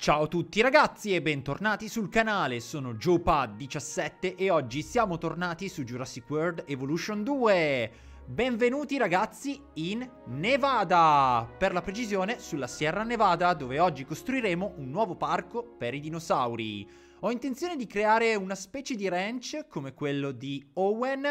Ciao a tutti ragazzi e bentornati sul canale, sono JoePad17 e oggi siamo tornati su Jurassic World Evolution 2. Benvenuti ragazzi in Nevada, per la precisione sulla Sierra Nevada dove oggi costruiremo un nuovo parco per i dinosauri. Ho intenzione di creare una specie di ranch come quello di Owen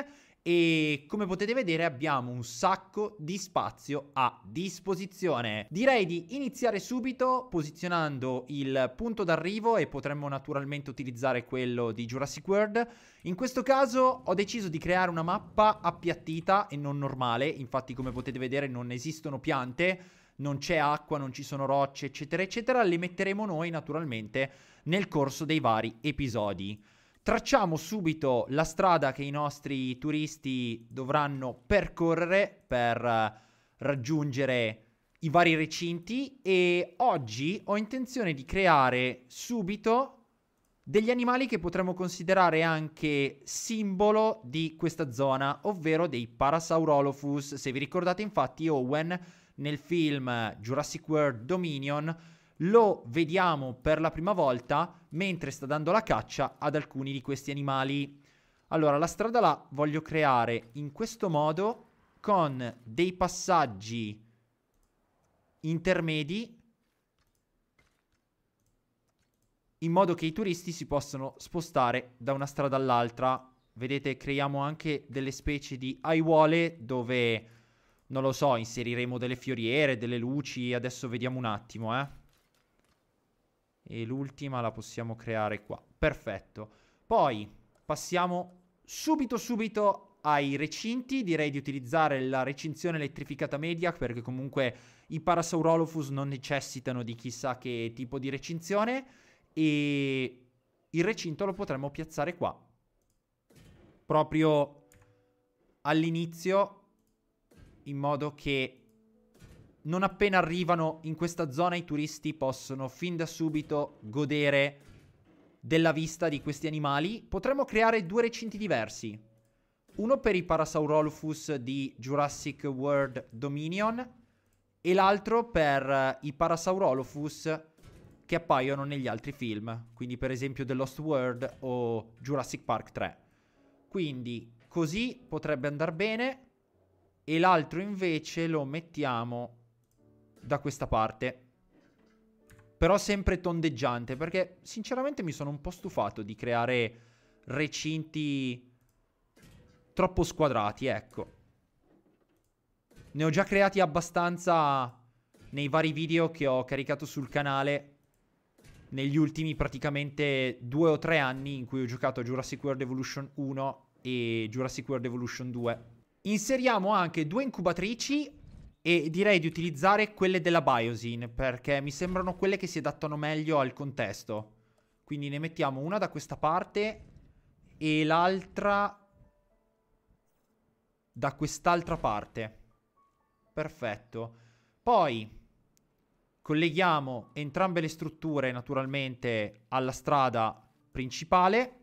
e come potete vedere abbiamo un sacco di spazio a disposizione. Direi di iniziare subito posizionando il punto d'arrivo e potremmo naturalmente utilizzare quello di Jurassic World. In questo caso ho deciso di creare una mappa appiattita e non normale, infatti come potete vedere non esistono piante, non c'è acqua, non ci sono rocce, eccetera, eccetera, le metteremo noi naturalmente nel corso dei vari episodi. Tracciamo subito la strada che i nostri turisti dovranno percorrere per eh, raggiungere i vari recinti e oggi ho intenzione di creare subito degli animali che potremmo considerare anche simbolo di questa zona, ovvero dei Parasaurolophus. Se vi ricordate infatti Owen nel film eh, Jurassic World Dominion lo vediamo per la prima volta mentre sta dando la caccia ad alcuni di questi animali. Allora, la strada la voglio creare in questo modo con dei passaggi intermedi in modo che i turisti si possano spostare da una strada all'altra. Vedete, creiamo anche delle specie di aiuole dove, non lo so, inseriremo delle fioriere, delle luci. Adesso vediamo un attimo, eh e l'ultima la possiamo creare qua. Perfetto. Poi passiamo subito subito ai recinti, direi di utilizzare la recinzione elettrificata media perché comunque i Parasaurolophus non necessitano di chissà che tipo di recinzione e il recinto lo potremmo piazzare qua. Proprio all'inizio in modo che non appena arrivano in questa zona i turisti possono fin da subito godere della vista di questi animali. Potremmo creare due recinti diversi. Uno per i Parasaurolophus di Jurassic World Dominion e l'altro per eh, i Parasaurolophus che appaiono negli altri film, quindi per esempio The Lost World o Jurassic Park 3. Quindi così potrebbe andare bene e l'altro invece lo mettiamo da questa parte. Però sempre tondeggiante, perché sinceramente mi sono un po' stufato di creare recinti troppo squadrati, ecco. Ne ho già creati abbastanza nei vari video che ho caricato sul canale negli ultimi praticamente due o tre anni in cui ho giocato a Jurassic World Evolution 1 e Jurassic World Evolution 2. Inseriamo anche due incubatrici e direi di utilizzare quelle della Biosyn perché mi sembrano quelle che si adattano meglio al contesto. Quindi ne mettiamo una da questa parte e l'altra da quest'altra parte. Perfetto. Poi colleghiamo entrambe le strutture naturalmente alla strada principale.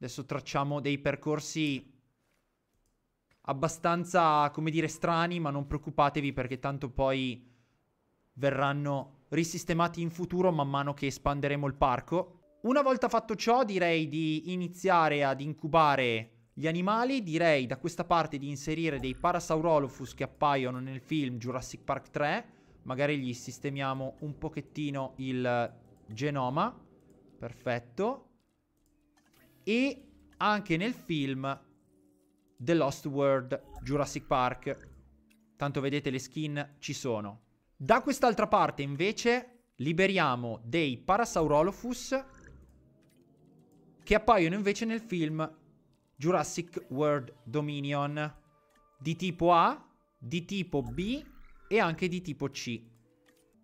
Adesso tracciamo dei percorsi abbastanza, come dire, strani, ma non preoccupatevi perché tanto poi verranno risistemati in futuro man mano che espanderemo il parco. Una volta fatto ciò direi di iniziare ad incubare gli animali, direi da questa parte di inserire dei Parasaurolophus che appaiono nel film Jurassic Park 3, magari gli sistemiamo un pochettino il genoma, perfetto, e anche nel film The Lost World, Jurassic Park. Tanto vedete le skin, ci sono. Da quest'altra parte invece liberiamo dei Parasaurolophus che appaiono invece nel film Jurassic World Dominion di tipo A, di tipo B e anche di tipo C.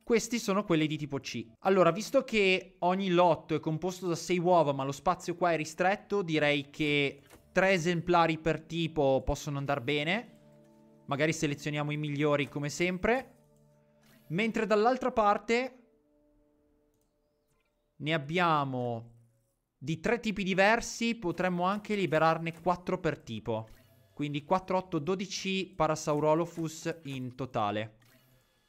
Questi sono quelli di tipo C. Allora, visto che ogni lotto è composto da 6 uova ma lo spazio qua è ristretto, direi che tre esemplari per tipo possono andare bene. Magari selezioniamo i migliori come sempre. Mentre dall'altra parte ne abbiamo di tre tipi diversi, potremmo anche liberarne quattro per tipo. Quindi 4, 8, 12 Parasaurolophus in totale.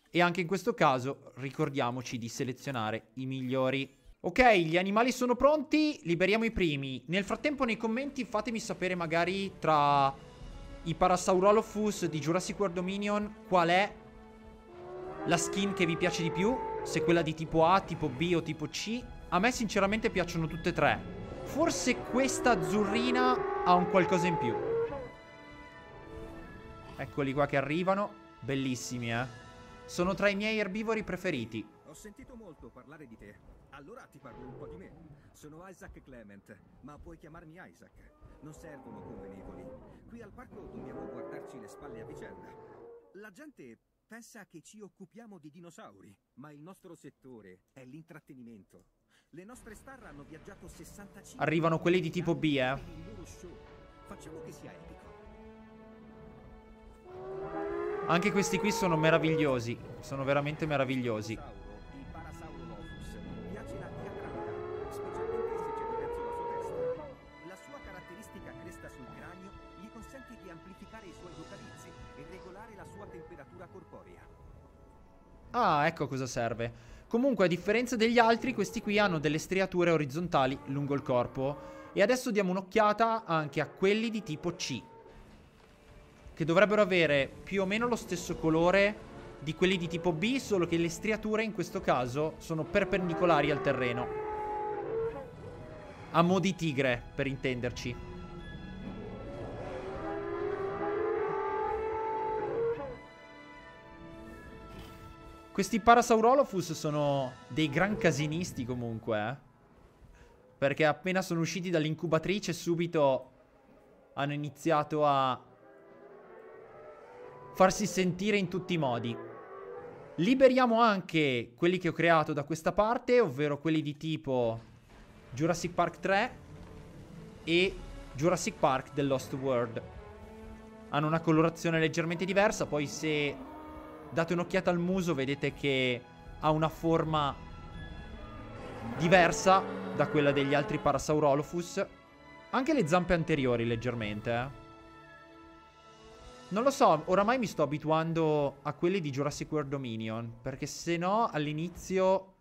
E anche in questo caso ricordiamoci di selezionare i migliori Ok, gli animali sono pronti, liberiamo i primi. Nel frattempo nei commenti fatemi sapere magari tra i Parasaurolophus di Jurassic World Dominion qual è la skin che vi piace di più, se quella di tipo A, tipo B o tipo C. A me sinceramente piacciono tutte e tre. Forse questa azzurrina ha un qualcosa in più. Eccoli qua che arrivano, bellissimi eh. Sono tra i miei erbivori preferiti. Ho sentito molto parlare di te. Allora ti parlo un po' di me. Sono Isaac Clement, ma puoi chiamarmi Isaac. Non servono convenevoli. Qui al parco dobbiamo guardarci le spalle a vicenda. La gente pensa che ci occupiamo di dinosauri, ma il nostro settore è l'intrattenimento. Le nostre star hanno viaggiato 65 Arrivano quelli di tipo B, eh. Facciamo che sia epico. Anche questi qui sono meravigliosi. Sono veramente meravigliosi. ecco a cosa serve. Comunque a differenza degli altri questi qui hanno delle striature orizzontali lungo il corpo. E adesso diamo un'occhiata anche a quelli di tipo C. Che dovrebbero avere più o meno lo stesso colore di quelli di tipo B, solo che le striature in questo caso sono perpendicolari al terreno. A mo' di tigre, per intenderci. Questi Parasaurolophus sono dei gran casinisti comunque, eh. Perché appena sono usciti dall'incubatrice subito hanno iniziato a farsi sentire in tutti i modi. Liberiamo anche quelli che ho creato da questa parte, ovvero quelli di tipo Jurassic Park 3 e Jurassic Park The Lost World. Hanno una colorazione leggermente diversa, poi se Date un'occhiata al muso, vedete che ha una forma diversa da quella degli altri Parasaurolophus. Anche le zampe anteriori leggermente, eh. Non lo so, oramai mi sto abituando a quelli di Jurassic World Dominion, perché se no all'inizio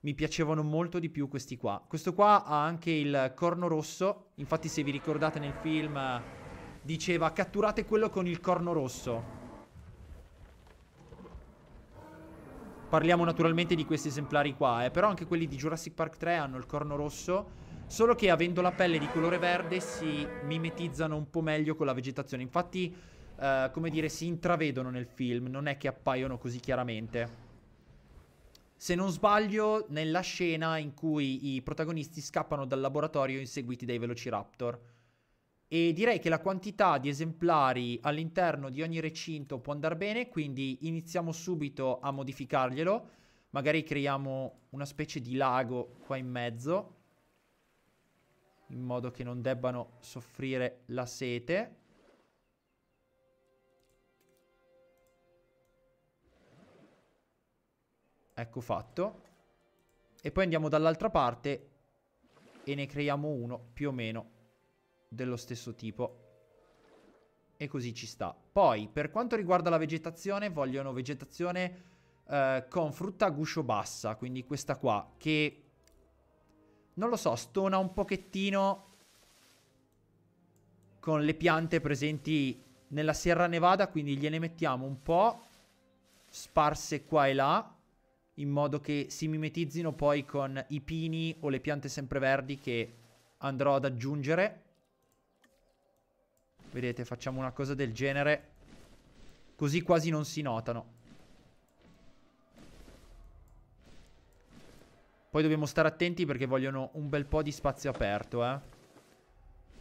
mi piacevano molto di più questi qua. Questo qua ha anche il corno rosso, infatti se vi ricordate nel film eh, diceva catturate quello con il corno rosso. Parliamo naturalmente di questi esemplari qua, eh, però anche quelli di Jurassic Park 3 hanno il corno rosso, solo che avendo la pelle di colore verde si mimetizzano un po' meglio con la vegetazione. Infatti, eh, come dire, si intravedono nel film, non è che appaiono così chiaramente. Se non sbaglio, nella scena in cui i protagonisti scappano dal laboratorio inseguiti dai Velociraptor e direi che la quantità di esemplari all'interno di ogni recinto può andare bene, quindi iniziamo subito a modificarglielo. Magari creiamo una specie di lago qua in mezzo, in modo che non debbano soffrire la sete. Ecco fatto. E poi andiamo dall'altra parte e ne creiamo uno più o meno dello stesso tipo. E così ci sta. Poi, per quanto riguarda la vegetazione, vogliono vegetazione eh, con frutta a guscio bassa, quindi questa qua, che... Non lo so, stona un pochettino con le piante presenti nella Sierra Nevada, quindi gliene mettiamo un po' sparse qua e là, in modo che si mimetizzino poi con i pini o le piante sempreverdi che andrò ad aggiungere. Vedete, facciamo una cosa del genere. Così quasi non si notano. Poi dobbiamo stare attenti perché vogliono un bel po' di spazio aperto, eh.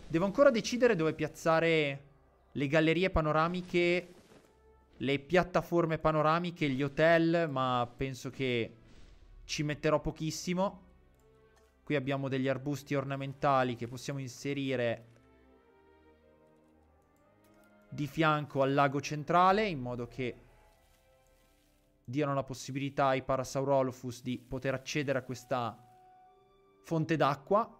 Devo ancora decidere dove piazzare le gallerie panoramiche, le piattaforme panoramiche, gli hotel, ma penso che ci metterò pochissimo. Qui abbiamo degli arbusti ornamentali che possiamo inserire di fianco al lago centrale in modo che diano la possibilità ai Parasaurolophus di poter accedere a questa fonte d'acqua.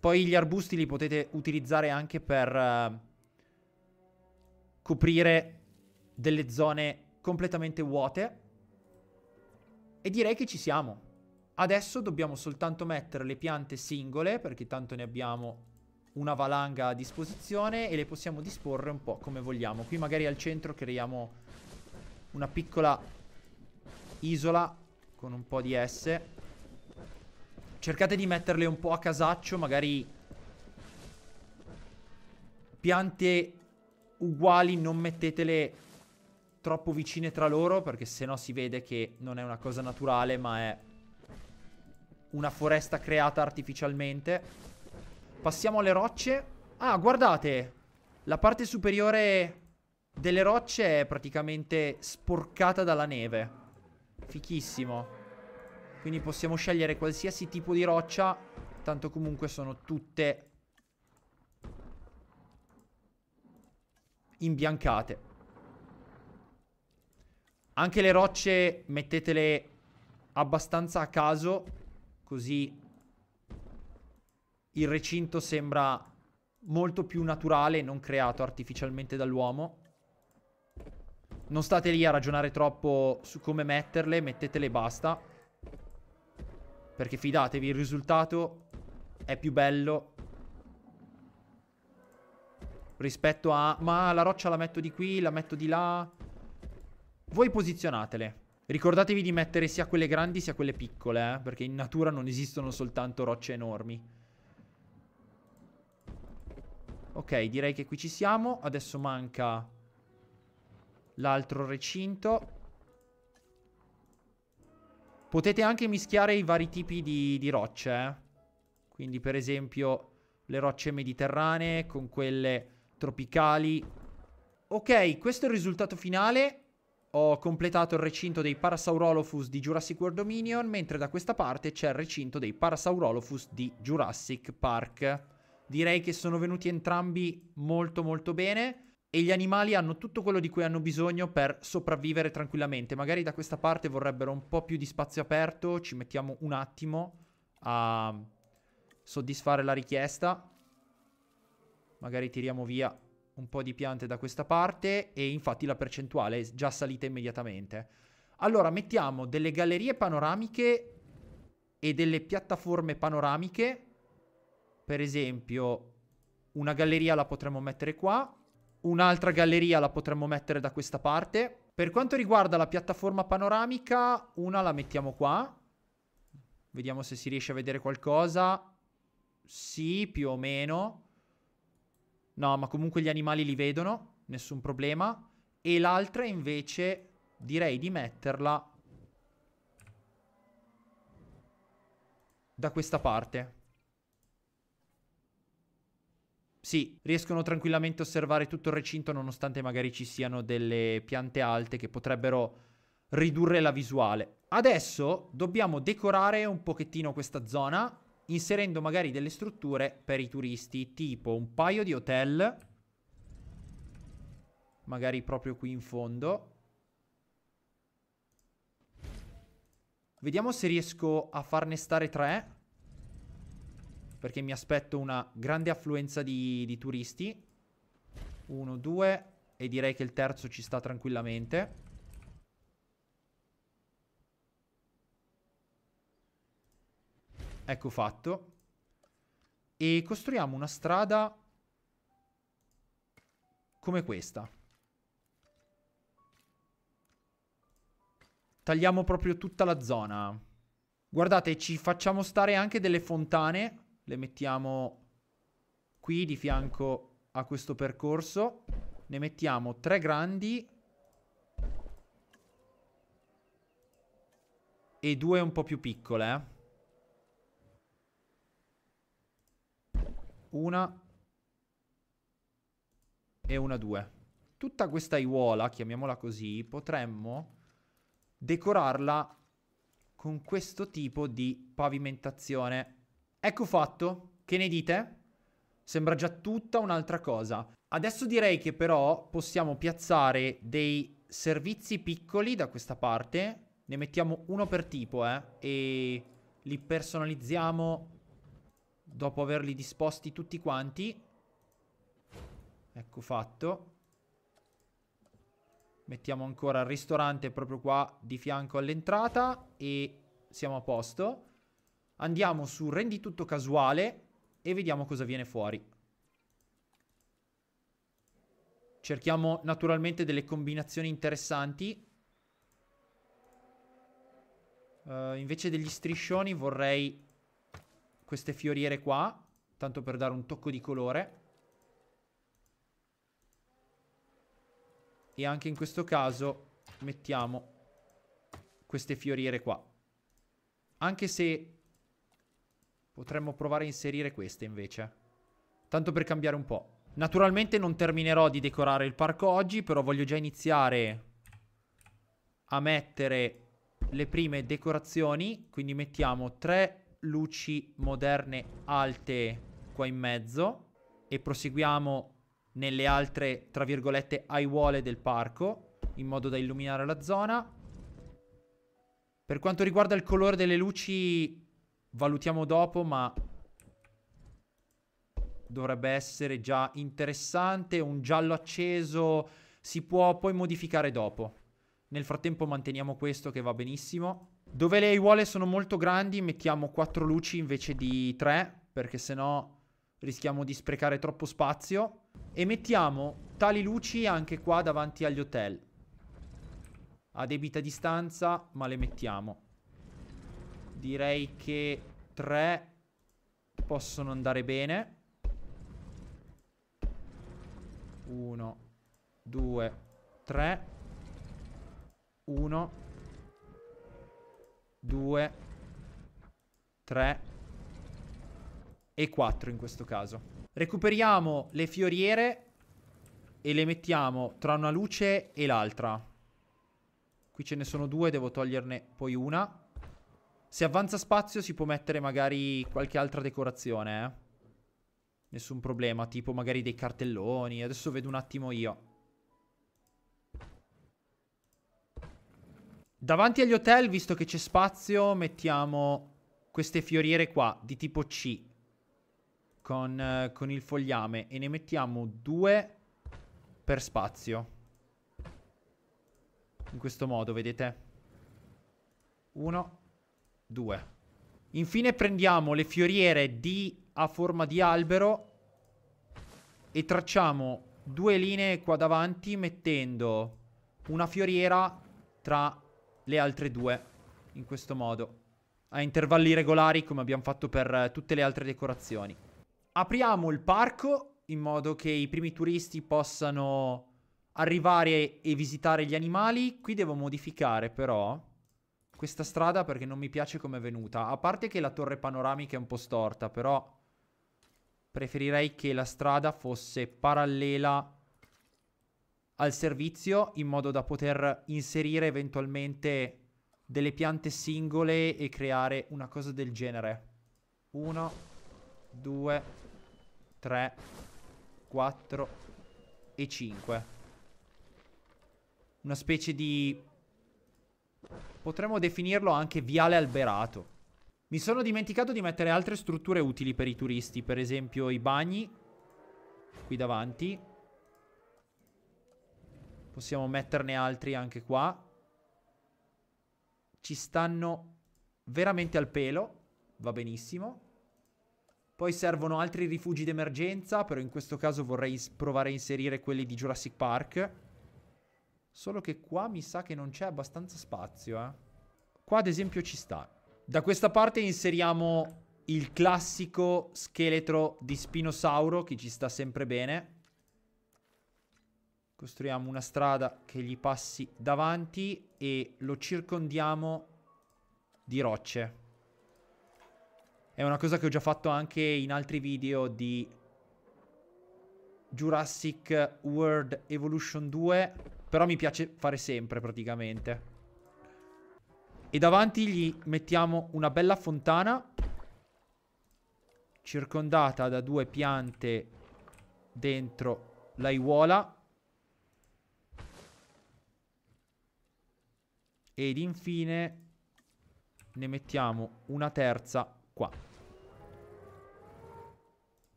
Poi gli arbusti li potete utilizzare anche per uh, coprire delle zone completamente vuote. E direi che ci siamo. Adesso dobbiamo soltanto mettere le piante singole, perché tanto ne abbiamo una valanga a disposizione e le possiamo disporre un po' come vogliamo. Qui magari al centro creiamo una piccola isola con un po' di esse. Cercate di metterle un po' a casaccio, magari piante uguali non mettetele troppo vicine tra loro perché sennò si vede che non è una cosa naturale ma è una foresta creata artificialmente. Passiamo alle rocce. Ah, guardate! La parte superiore delle rocce è praticamente sporcata dalla neve. Fichissimo. Quindi possiamo scegliere qualsiasi tipo di roccia, tanto comunque sono tutte imbiancate. Anche le rocce mettetele abbastanza a caso Così il recinto sembra molto più naturale, non creato artificialmente dall'uomo. Non state lì a ragionare troppo su come metterle, mettetele e basta. Perché fidatevi, il risultato è più bello rispetto a... Ma la roccia la metto di qui, la metto di là. Voi posizionatele. Ricordatevi di mettere sia quelle grandi sia quelle piccole, eh? perché in natura non esistono soltanto rocce enormi. Ok, direi che qui ci siamo. Adesso manca l'altro recinto. Potete anche mischiare i vari tipi di, di rocce, eh? Quindi per esempio le rocce mediterranee con quelle tropicali. Ok, questo è il risultato finale ho completato il recinto dei Parasaurolophus di Jurassic World Dominion, mentre da questa parte c'è il recinto dei Parasaurolophus di Jurassic Park. Direi che sono venuti entrambi molto molto bene e gli animali hanno tutto quello di cui hanno bisogno per sopravvivere tranquillamente. Magari da questa parte vorrebbero un po' più di spazio aperto, ci mettiamo un attimo a soddisfare la richiesta. Magari tiriamo via un po' di piante da questa parte e infatti la percentuale è già salita immediatamente. Allora mettiamo delle gallerie panoramiche e delle piattaforme panoramiche. Per esempio una galleria la potremmo mettere qua, un'altra galleria la potremmo mettere da questa parte. Per quanto riguarda la piattaforma panoramica, una la mettiamo qua. Vediamo se si riesce a vedere qualcosa. Sì, più o meno. No, ma comunque gli animali li vedono, nessun problema. E l'altra invece direi di metterla da questa parte. Sì, riescono tranquillamente a osservare tutto il recinto nonostante magari ci siano delle piante alte che potrebbero ridurre la visuale. Adesso dobbiamo decorare un pochettino questa zona inserendo magari delle strutture per i turisti, tipo un paio di hotel, magari proprio qui in fondo. Vediamo se riesco a farne stare tre, perché mi aspetto una grande affluenza di, di turisti. Uno, due, e direi che il terzo ci sta tranquillamente. Ecco fatto. E costruiamo una strada come questa. Tagliamo proprio tutta la zona. Guardate, ci facciamo stare anche delle fontane. Le mettiamo qui di fianco a questo percorso. Ne mettiamo tre grandi e due un po' più piccole. Eh. una e una due. Tutta questa aiuola, chiamiamola così, potremmo decorarla con questo tipo di pavimentazione. Ecco fatto, che ne dite? Sembra già tutta un'altra cosa. Adesso direi che però possiamo piazzare dei servizi piccoli da questa parte. Ne mettiamo uno per tipo, eh, e li personalizziamo dopo averli disposti tutti quanti. Ecco fatto. Mettiamo ancora il ristorante proprio qua di fianco all'entrata e siamo a posto. Andiamo su rendi tutto casuale e vediamo cosa viene fuori. Cerchiamo naturalmente delle combinazioni interessanti. Uh, invece degli striscioni vorrei queste fioriere qua, tanto per dare un tocco di colore. E anche in questo caso mettiamo queste fioriere qua. Anche se potremmo provare a inserire queste invece. Tanto per cambiare un po'. Naturalmente non terminerò di decorare il parco oggi, però voglio già iniziare a mettere le prime decorazioni. Quindi mettiamo tre luci moderne alte qua in mezzo e proseguiamo nelle altre, tra virgolette, aiuole del parco in modo da illuminare la zona. Per quanto riguarda il colore delle luci valutiamo dopo, ma dovrebbe essere già interessante, un giallo acceso si può poi modificare dopo. Nel frattempo manteniamo questo che va benissimo. Dove le aiuole sono molto grandi mettiamo quattro luci invece di tre, perché sennò rischiamo di sprecare troppo spazio e mettiamo tali luci anche qua davanti agli hotel. A debita distanza ma le mettiamo. Direi che tre possono andare bene. 1, 2, 3, 1, 2, 3 e 4 in questo caso. Recuperiamo le fioriere e le mettiamo tra una luce e l'altra. Qui ce ne sono due, devo toglierne poi una. Se avanza spazio si può mettere magari qualche altra decorazione, eh. Nessun problema, tipo magari dei cartelloni. Adesso vedo un attimo io. Davanti agli hotel, visto che c'è spazio, mettiamo queste fioriere qua, di tipo C, con, eh, con il fogliame. E ne mettiamo due per spazio. In questo modo, vedete? Uno, due. Infine prendiamo le fioriere D a forma di albero e tracciamo due linee qua davanti mettendo una fioriera tra le altre due in questo modo. A intervalli regolari come abbiamo fatto per eh, tutte le altre decorazioni. Apriamo il parco in modo che i primi turisti possano arrivare e visitare gli animali. Qui devo modificare però questa strada perché non mi piace come è venuta. A parte che la torre panoramica è un po' storta, però preferirei che la strada fosse parallela al servizio in modo da poter inserire eventualmente delle piante singole e creare una cosa del genere. Uno, due, tre, quattro e cinque. Una specie di... Potremmo definirlo anche viale alberato. Mi sono dimenticato di mettere altre strutture utili per i turisti, per esempio i bagni qui davanti Possiamo metterne altri anche qua. Ci stanno veramente al pelo. Va benissimo. Poi servono altri rifugi d'emergenza, però in questo caso vorrei provare a inserire quelli di Jurassic Park. Solo che qua mi sa che non c'è abbastanza spazio, eh. Qua ad esempio ci sta. Da questa parte inseriamo il classico scheletro di Spinosauro, che ci sta sempre bene. Costruiamo una strada che gli passi davanti e lo circondiamo di rocce. È una cosa che ho già fatto anche in altri video di Jurassic World Evolution 2, però mi piace fare sempre praticamente. E davanti gli mettiamo una bella fontana circondata da due piante dentro l'aiuola Ed infine ne mettiamo una terza qua.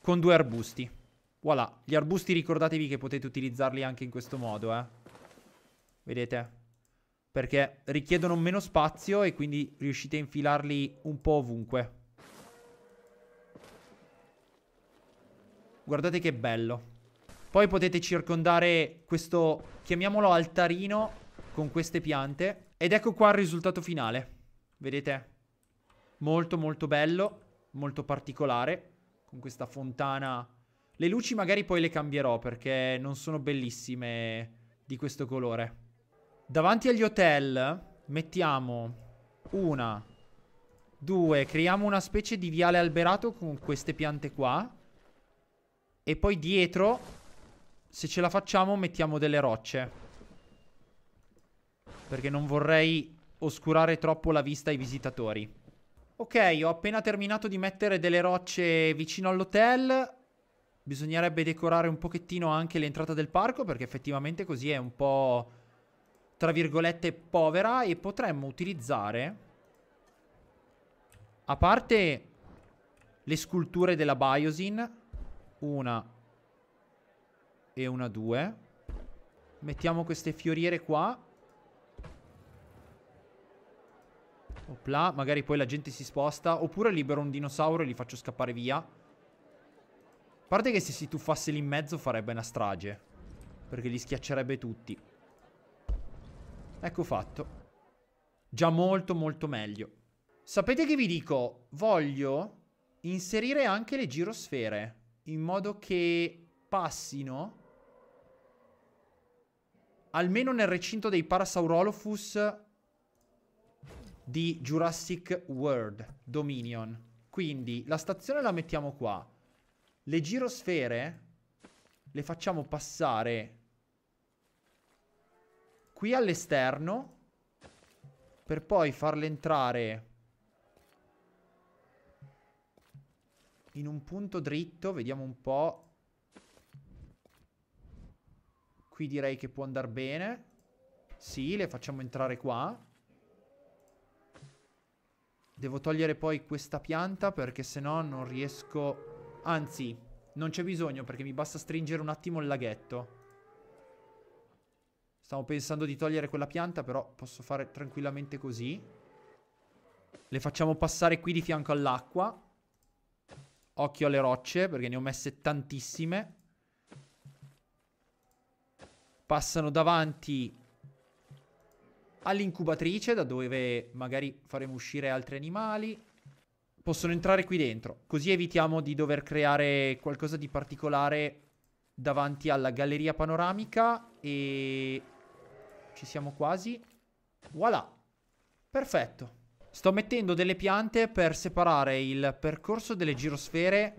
Con due arbusti. Voilà, gli arbusti ricordatevi che potete utilizzarli anche in questo modo, eh. Vedete? Perché richiedono meno spazio e quindi riuscite a infilarli un po' ovunque. Guardate che bello. Poi potete circondare questo, chiamiamolo altarino, con queste piante. Ed ecco qua il risultato finale. Vedete? Molto molto bello, molto particolare, con questa fontana. Le luci magari poi le cambierò perché non sono bellissime di questo colore. Davanti agli hotel mettiamo una, due, creiamo una specie di viale alberato con queste piante qua. E poi dietro se ce la facciamo mettiamo delle rocce. Perché non vorrei oscurare troppo la vista ai visitatori. Ok, ho appena terminato di mettere delle rocce vicino all'hotel. Bisognerebbe decorare un pochettino anche l'entrata del parco perché effettivamente così è un po', tra virgolette, povera e potremmo utilizzare... A parte le sculture della Biosyn una, e una 2. Mettiamo queste fioriere qua. Opla, magari poi la gente si sposta. Oppure libero un dinosauro e li faccio scappare via. A parte che se si tuffasse lì in mezzo farebbe una strage. Perché li schiaccerebbe tutti. Ecco fatto. Già molto molto meglio. Sapete che vi dico? Voglio inserire anche le girosfere. In modo che passino almeno nel recinto dei Parasaurolophus di Jurassic World Dominion. Quindi la stazione la mettiamo qua. Le girosfere le facciamo passare qui all'esterno per poi farle entrare in un punto dritto, vediamo un po' Qui direi che può andare bene. Sì, le facciamo entrare qua. Devo togliere poi questa pianta perché se no non riesco... Anzi, non c'è bisogno perché mi basta stringere un attimo il laghetto. Stavo pensando di togliere quella pianta però posso fare tranquillamente così. Le facciamo passare qui di fianco all'acqua. Occhio alle rocce perché ne ho messe tantissime. Passano davanti all'incubatrice da dove magari faremo uscire altri animali. Possono entrare qui dentro, così evitiamo di dover creare qualcosa di particolare davanti alla galleria panoramica e ci siamo quasi. Voilà, perfetto. Sto mettendo delle piante per separare il percorso delle girosfere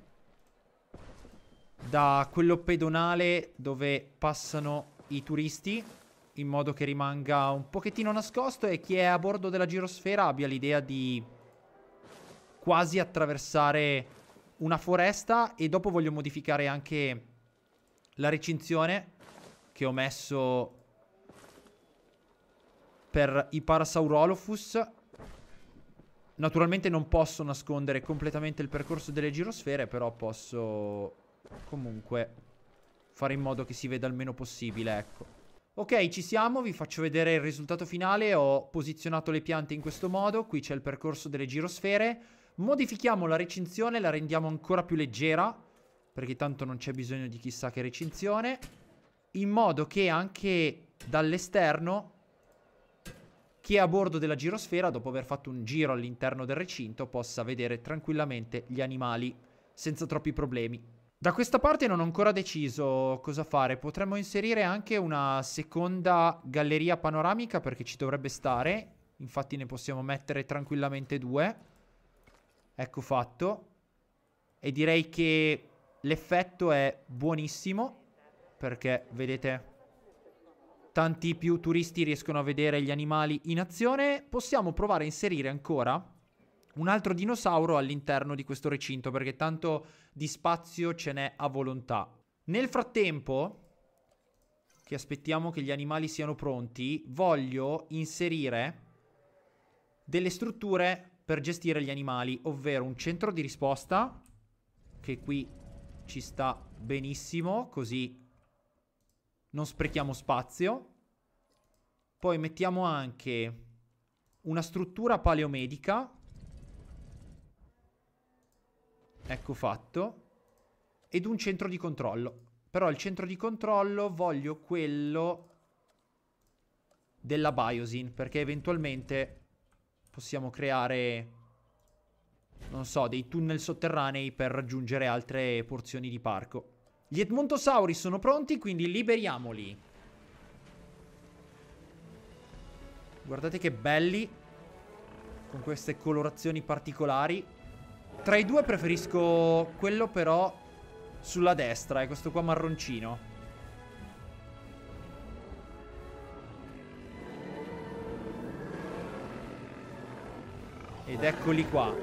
da quello pedonale dove passano i turisti in modo che rimanga un pochettino nascosto e chi è a bordo della girosfera abbia l'idea di quasi attraversare una foresta e dopo voglio modificare anche la recinzione che ho messo per i Parasaurolophus Naturalmente non posso nascondere completamente il percorso delle girosfere, però posso comunque fare in modo che si veda il meno possibile, ecco. Ok, ci siamo, vi faccio vedere il risultato finale, ho posizionato le piante in questo modo, qui c'è il percorso delle girosfere, modifichiamo la recinzione, la rendiamo ancora più leggera, perché tanto non c'è bisogno di chissà che recinzione, in modo che anche dall'esterno chi è a bordo della girosfera, dopo aver fatto un giro all'interno del recinto, possa vedere tranquillamente gli animali senza troppi problemi. Da questa parte non ho ancora deciso cosa fare, potremmo inserire anche una seconda galleria panoramica perché ci dovrebbe stare, infatti ne possiamo mettere tranquillamente due, ecco fatto, e direi che l'effetto è buonissimo perché vedete tanti più turisti riescono a vedere gli animali in azione, possiamo provare a inserire ancora un altro dinosauro all'interno di questo recinto perché tanto di spazio ce n'è a volontà. Nel frattempo che aspettiamo che gli animali siano pronti, voglio inserire delle strutture per gestire gli animali, ovvero un centro di risposta che qui ci sta benissimo, così non sprechiamo spazio. Poi mettiamo anche una struttura paleomedica Ecco fatto. Ed un centro di controllo. Però il centro di controllo voglio quello della Biosin, perché eventualmente possiamo creare, non so, dei tunnel sotterranei per raggiungere altre porzioni di parco. Gli Edmontosauri sono pronti, quindi liberiamoli. Guardate che belli, con queste colorazioni particolari. Tra i due preferisco quello però sulla destra, è questo qua marroncino. Ed eccoli qua.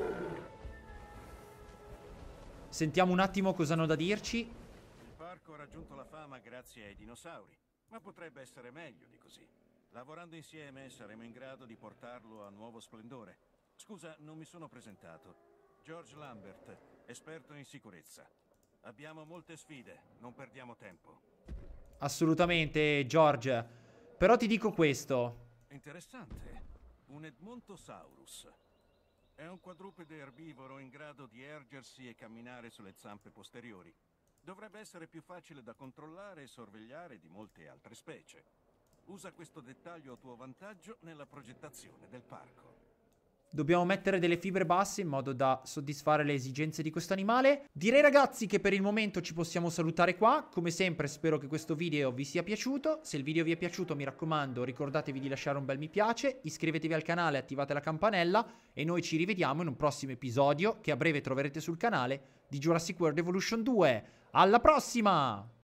Sentiamo un attimo cosa hanno da dirci. Il parco ha raggiunto la fama grazie ai dinosauri, ma potrebbe essere meglio di così. Lavorando insieme saremo in grado di portarlo a nuovo splendore. Scusa, non mi sono presentato. George Lambert, esperto in sicurezza. Abbiamo molte sfide, non perdiamo tempo. Assolutamente, George. Però ti dico questo. Interessante. Un Edmontosaurus. È un quadrupede erbivoro in grado di ergersi e camminare sulle zampe posteriori. Dovrebbe essere più facile da controllare e sorvegliare di molte altre specie. Usa questo dettaglio a tuo vantaggio nella progettazione del parco. Dobbiamo mettere delle fibre basse in modo da soddisfare le esigenze di questo animale. Direi ragazzi che per il momento ci possiamo salutare qua. Come sempre spero che questo video vi sia piaciuto. Se il video vi è piaciuto mi raccomando ricordatevi di lasciare un bel mi piace, iscrivetevi al canale, attivate la campanella e noi ci rivediamo in un prossimo episodio che a breve troverete sul canale di Jurassic World Evolution 2. Alla prossima!